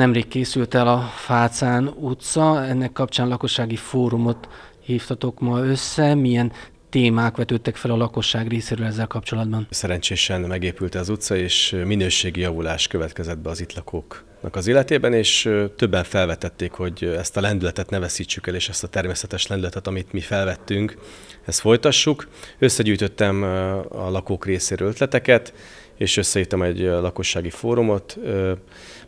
Nemrég készült el a Fácán utca, ennek kapcsán lakossági fórumot hívtatok ma össze. Milyen témák vetődtek fel a lakosság részéről ezzel kapcsolatban? Szerencsésen megépült az utca, és minőségi javulás következett be az itt lakók az életében, és többen felvetették, hogy ezt a lendületet ne veszítsük el, és ezt a természetes lendületet, amit mi felvettünk, ezt folytassuk. Összegyűjtöttem a lakók részéről ötleteket, és összeírtam egy lakossági fórumot.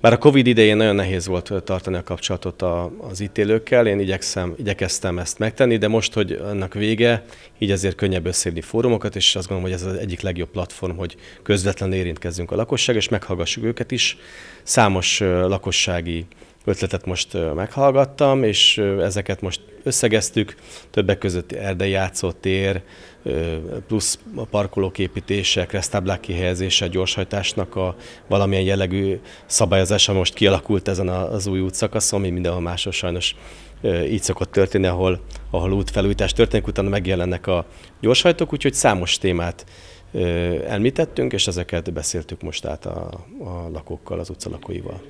Már a Covid idején nagyon nehéz volt tartani a kapcsolatot az ítélőkkel, én igyekszem, igyekeztem ezt megtenni, de most, hogy ennek vége, így azért könnyebb összeírni fórumokat, és azt gondolom, hogy ez az egyik legjobb platform, hogy közvetlenül érintkezzünk a lakosság, és meghallgassuk őket is. Számos lakossági ötletet most meghallgattam, és ezeket most összegeztük, többek között erdei játszótér, plusz a parkolóképítések, építése, kihelyezése, gyorshajtásnak a valamilyen jellegű szabályozása most kialakult ezen az új útszakaszon, ami mindenhol máshol sajnos így szokott történni, ahol, ahol útfelújítás történik, utána megjelennek a gyorshajtók, úgyhogy számos témát elmitettünk és ezeket beszéltük most át a, a lakókkal, az utcalakóival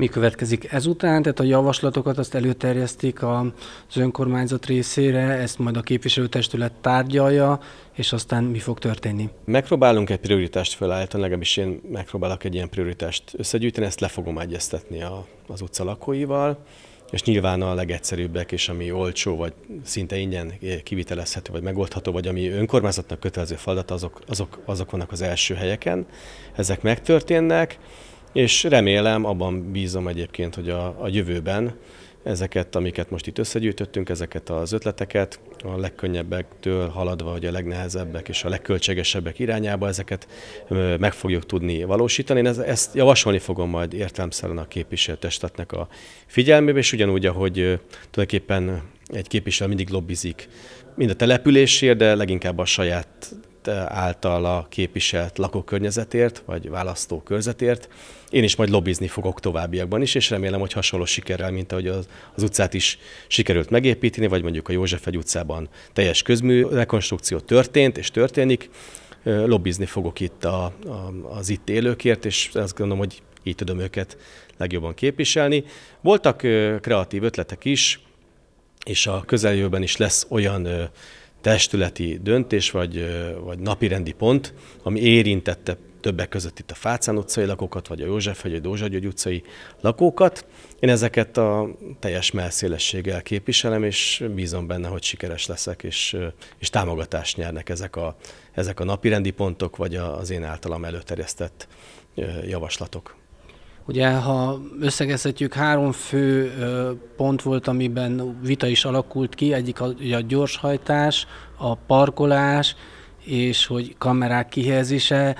mi következik ezután, tehát a javaslatokat azt előterjesztik az önkormányzat részére, ezt majd a képviselőtestület tárgyalja, és aztán mi fog történni. Megpróbálunk egy prioritást felállítani, legalábbis én megpróbálok egy ilyen prioritást összegyűjteni, ezt le fogom egyeztetni a, az utca lakóival, és nyilván a legegyszerűbbek, és ami olcsó, vagy szinte ingyen kivitelezhető, vagy megoldható, vagy ami önkormányzatnak kötelező feladat, azok, azok, azok vannak az első helyeken. Ezek megtörténnek, és remélem, abban bízom egyébként, hogy a, a jövőben ezeket, amiket most itt összegyűjtöttünk, ezeket az ötleteket, a legkönnyebbektől haladva, hogy a legnehezebbek és a legköltségesebbek irányába ezeket meg fogjuk tudni valósítani. Én ezt javasolni fogom majd értelmszerűen a képviselőtestetnek a figyelmébe, és ugyanúgy, ahogy tulajdonképpen egy képviselő mindig lobbizik mind a településért, de leginkább a saját tett eh, által a képviselt lakókörnyezetért, vagy választókörzetért. Én is majd lobbizni fogok továbbiakban is, és remélem, hogy hasonló sikerrel, mint ahogy az, az utcát is sikerült megépíteni, vagy mondjuk a József egy utcában teljes közmű rekonstrukció történt és történik, eh, lobbizni fogok itt a, a, az itt élőkért, és azt gondolom, hogy így tudom őket legjobban képviselni. Voltak eh, kreatív ötletek is, és a közeljövőben is lesz olyan testületi döntés vagy, vagy napirendi pont, ami érintette többek között itt a Fácán utcai lakókat, vagy a József vagy a Dózsa György utcai lakókat. Én ezeket a teljes melszélességgel képviselem, és bízom benne, hogy sikeres leszek, és, és támogatást nyernek ezek a, ezek a napirendi pontok, vagy az én általam előterjesztett javaslatok. Ugye, ha összegezhetjük, három fő pont volt, amiben vita is alakult ki. Egyik a, a gyorshajtás, a parkolás, és hogy kamerák kihelyezése.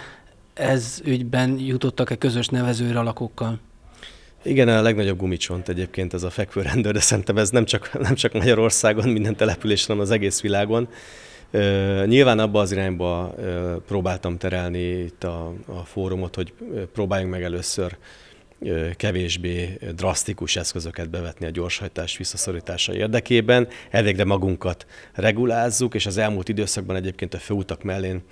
Ez ügyben jutottak-e közös nevezőre a lakókkal? Igen, a legnagyobb gumicsont egyébként ez a fekvőrendőr, de szerintem ez nem csak, nem csak Magyarországon, minden településen, hanem az egész világon. nyilván abba az irányba próbáltam terelni itt a, a fórumot, hogy próbáljunk meg először kevésbé drasztikus eszközöket bevetni a gyorshajtás visszaszorítása érdekében. Elvégre magunkat regulázzuk, és az elmúlt időszakban egyébként a főutak mellén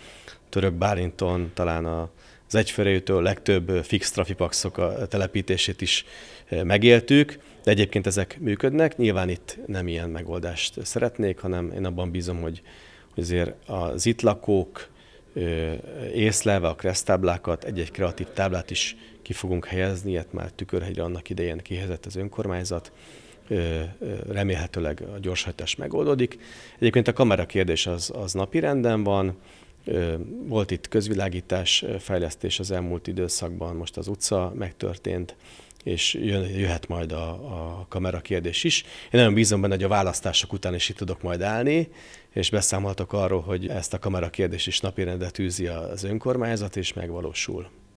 Török Bárinton talán a az egyfőrejűtől legtöbb fix trafipaxok a telepítését is megéltük, de egyébként ezek működnek. Nyilván itt nem ilyen megoldást szeretnék, hanem én abban bízom, hogy azért az itt lakók, észlelve a kresztáblákat, egy-egy kreatív táblát is ki fogunk helyezni, ilyet már Tükörhegyre annak idején kihelyezett az önkormányzat, remélhetőleg a gyorshajtás megoldódik. Egyébként a kamera kérdés az, az napi renden van, volt itt közvilágítás fejlesztés az elmúlt időszakban, most az utca megtörtént, és jön, jöhet majd a, a kamera kérdés is. Én nagyon bízom benne, hogy a választások után is itt tudok majd állni, és beszámoltok arról, hogy ezt a kamera kérdés is napirendet űzi az önkormányzat, és megvalósul.